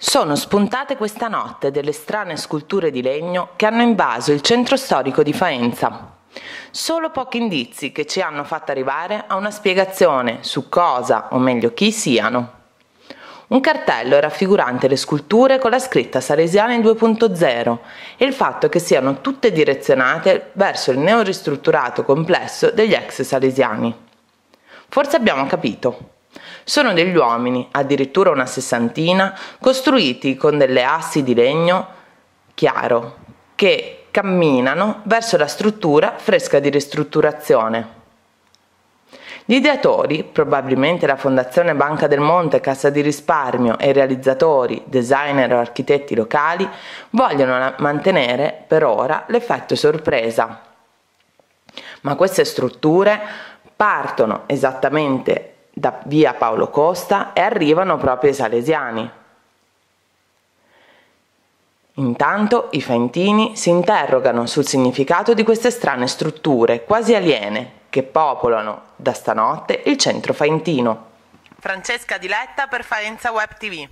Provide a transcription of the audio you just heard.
Sono spuntate questa notte delle strane sculture di legno che hanno invaso il centro storico di Faenza. Solo pochi indizi che ci hanno fatto arrivare a una spiegazione su cosa, o meglio chi siano. Un cartello raffigurante le sculture con la scritta Salesiana in 2.0 e il fatto che siano tutte direzionate verso il neoristrutturato complesso degli ex salesiani. Forse abbiamo capito sono degli uomini, addirittura una sessantina, costruiti con delle assi di legno chiaro, che camminano verso la struttura fresca di ristrutturazione. Gli ideatori, probabilmente la Fondazione Banca del Monte, Cassa di Risparmio e realizzatori, designer o architetti locali, vogliono mantenere per ora l'effetto sorpresa. Ma queste strutture partono esattamente da via Paolo Costa e arrivano proprio i salesiani. Intanto i fentini si interrogano sul significato di queste strane strutture quasi aliene che popolano da stanotte il centro faentino. Francesca Diletta per Faenza Web TV.